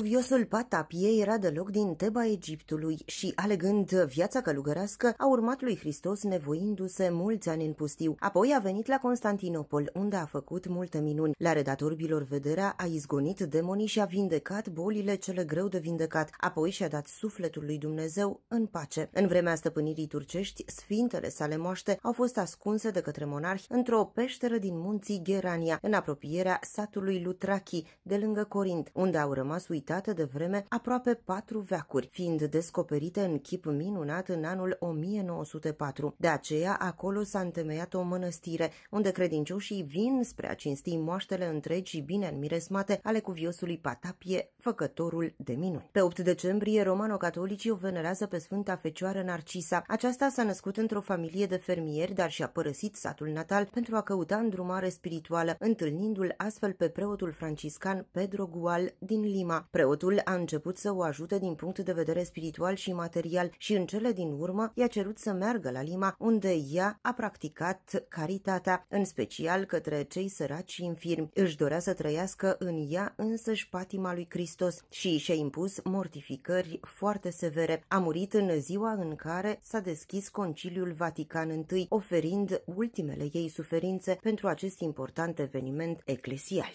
Cuviosul Patapie era de loc din Teba Egiptului și, alegând viața călugărească, a urmat lui Hristos nevoindu-se mulți ani în pustiu. Apoi a venit la Constantinopol, unde a făcut multe minuni. La redatorbilor vederea a izgonit demonii și a vindecat bolile cele greu de vindecat. Apoi și-a dat sufletul lui Dumnezeu în pace. În vremea stăpânirii turcești, sfintele sale moaște au fost ascunse de către monarhi într-o peșteră din munții Gerania, în apropierea satului Lutrachi, de lângă Corint, unde au rămas uitați uitate de vreme aproape patru veacuri, fiind descoperite în chip minunat în anul 1904. De aceea, acolo s-a întemeiat o mănăstire, unde credincioșii vin spre a cinsti moaștele întregi și bine înmiresmate ale cuviosului Patapie, făcătorul de minuni. Pe 8 decembrie, romano-catolicii o venerează pe Sfânta Fecioară Narcisa. Aceasta s-a născut într-o familie de fermieri, dar și-a părăsit satul natal pentru a căuta îndrumare spirituală, întâlnindu-l astfel pe preotul franciscan Pedro Gual din Lima. Preotul a început să o ajute din punct de vedere spiritual și material și în cele din urmă i-a cerut să meargă la Lima, unde ea a practicat caritatea, în special către cei săraci și infirmi. Își dorea să trăiască în ea însăși patima lui Hristos și și-a impus mortificări foarte severe. A murit în ziua în care s-a deschis Conciliul Vatican I, oferind ultimele ei suferințe pentru acest important eveniment eclesial.